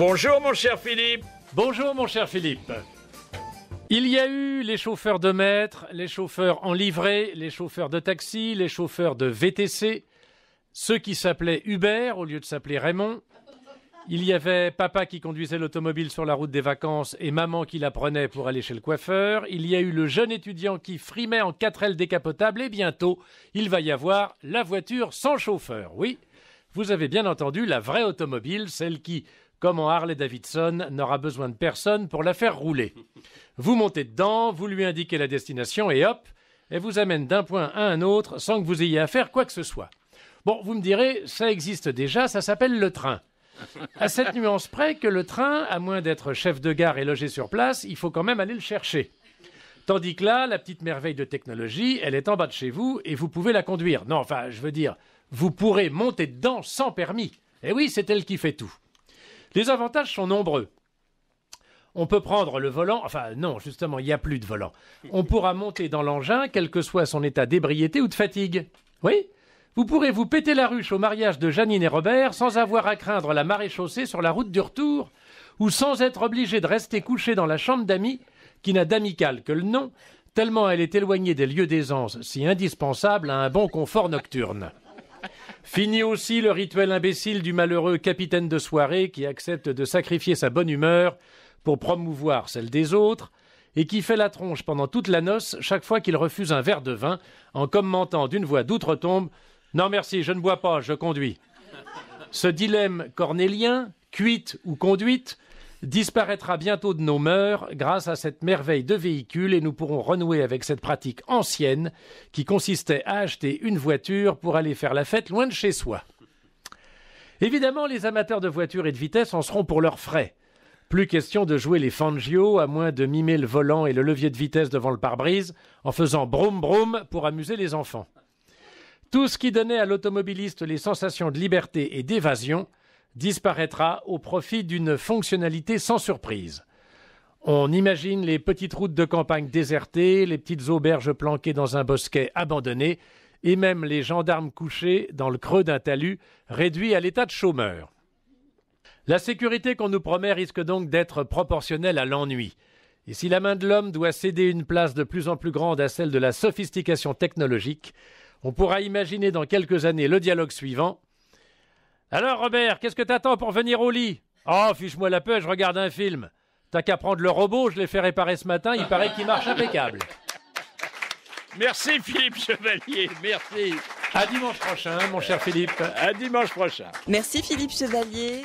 Bonjour mon cher Philippe. Bonjour mon cher Philippe. Il y a eu les chauffeurs de maître, les chauffeurs en livrée, les chauffeurs de taxi, les chauffeurs de VTC, ceux qui s'appelaient Hubert au lieu de s'appeler Raymond. Il y avait papa qui conduisait l'automobile sur la route des vacances et maman qui la prenait pour aller chez le coiffeur. Il y a eu le jeune étudiant qui frimait en quatre ailes décapotables et bientôt, il va y avoir la voiture sans chauffeur. Oui, vous avez bien entendu la vraie automobile, celle qui Comment Harley Davidson n'aura besoin de personne pour la faire rouler. Vous montez dedans, vous lui indiquez la destination et hop, elle vous amène d'un point à un autre sans que vous ayez à faire quoi que ce soit. Bon, vous me direz, ça existe déjà, ça s'appelle le train. À cette nuance près que le train, à moins d'être chef de gare et logé sur place, il faut quand même aller le chercher. Tandis que là, la petite merveille de technologie, elle est en bas de chez vous et vous pouvez la conduire. Non, enfin, je veux dire, vous pourrez monter dedans sans permis. Et eh oui, c'est elle qui fait tout. Les avantages sont nombreux. On peut prendre le volant, enfin non, justement, il n'y a plus de volant. On pourra monter dans l'engin, quel que soit son état d'ébriété ou de fatigue. Oui Vous pourrez vous péter la ruche au mariage de Janine et Robert sans avoir à craindre la marée chaussée sur la route du retour, ou sans être obligé de rester couché dans la chambre d'amis, qui n'a d'amical que le nom, tellement elle est éloignée des lieux d'aisance si indispensable à un bon confort nocturne. Fini aussi le rituel imbécile du malheureux capitaine de soirée qui accepte de sacrifier sa bonne humeur pour promouvoir celle des autres et qui fait la tronche pendant toute la noce chaque fois qu'il refuse un verre de vin en commentant d'une voix d'outre-tombe Non merci, je ne bois pas, je conduis. Ce dilemme cornélien, cuite ou conduite, disparaîtra bientôt de nos mœurs grâce à cette merveille de véhicule et nous pourrons renouer avec cette pratique ancienne qui consistait à acheter une voiture pour aller faire la fête loin de chez soi. Évidemment, les amateurs de voitures et de vitesse en seront pour leurs frais. Plus question de jouer les Fangio à moins de mimer le volant et le levier de vitesse devant le pare-brise en faisant broum broum pour amuser les enfants. Tout ce qui donnait à l'automobiliste les sensations de liberté et d'évasion disparaîtra au profit d'une fonctionnalité sans surprise. On imagine les petites routes de campagne désertées, les petites auberges planquées dans un bosquet abandonné, et même les gendarmes couchés dans le creux d'un talus, réduits à l'état de chômeurs. La sécurité qu'on nous promet risque donc d'être proportionnelle à l'ennui. Et si la main de l'homme doit céder une place de plus en plus grande à celle de la sophistication technologique, on pourra imaginer dans quelques années le dialogue suivant alors, Robert, qu'est-ce que t'attends pour venir au lit Oh, fiche-moi la paix, je regarde un film. T'as qu'à prendre le robot, je l'ai fait réparer ce matin, il paraît qu'il marche impeccable. Merci Philippe Chevalier, merci. À dimanche prochain, mon cher Philippe. À dimanche prochain. Merci Philippe Chevalier.